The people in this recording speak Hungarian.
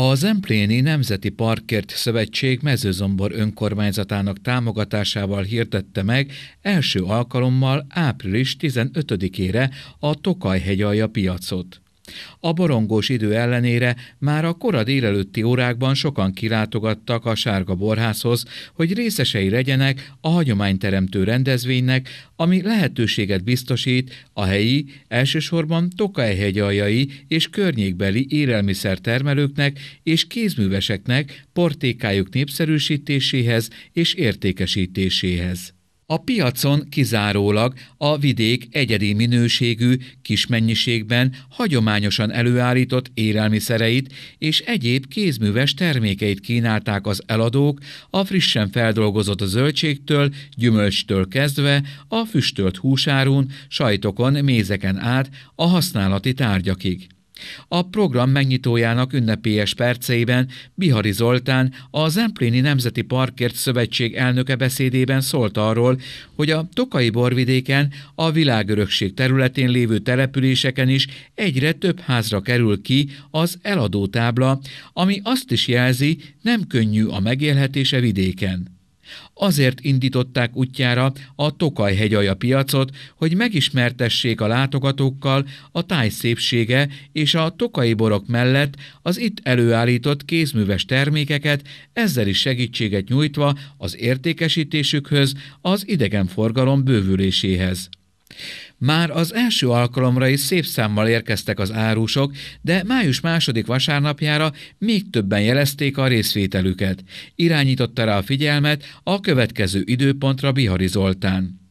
A Zempléni Nemzeti Parkért Szövetség mezőzombor önkormányzatának támogatásával hirdette meg első alkalommal április 15-ére a Tokajhegyalja piacot. A borongós idő ellenére már a kora délelőtti órákban sokan kilátogattak a Sárga borházhoz, hogy részesei legyenek a hagyományteremtő rendezvénynek, ami lehetőséget biztosít a helyi, elsősorban Tokajhegyaljai és környékbeli élelmiszertermelőknek és kézműveseknek portékájuk népszerűsítéséhez és értékesítéséhez. A piacon kizárólag a vidék egyedi minőségű, kis mennyiségben hagyományosan előállított élelmiszereit és egyéb kézműves termékeit kínálták az eladók a frissen feldolgozott zöldségtől, gyümölcstől kezdve a füstölt húsárun, sajtokon, mézeken át a használati tárgyakig. A program megnyitójának ünnepélyes perceiben Bihari Zoltán, a Zempléni Nemzeti Parkért Szövetség elnöke beszédében szólt arról, hogy a Tokai borvidéken, a világörökség területén lévő településeken is egyre több házra kerül ki az eladótábla, ami azt is jelzi, nem könnyű a megélhetése vidéken. Azért indították útjára a Tokaj hegyalja piacot, hogy megismertessék a látogatókkal a táj szépsége és a tokai borok mellett az itt előállított kézműves termékeket, ezzel is segítséget nyújtva az értékesítésükhöz, az idegenforgalom bővüléséhez. Már az első alkalomra is szép számmal érkeztek az árusok, de május második vasárnapjára még többen jelezték a részvételüket. Irányította rá a figyelmet a következő időpontra Bihari Zoltán.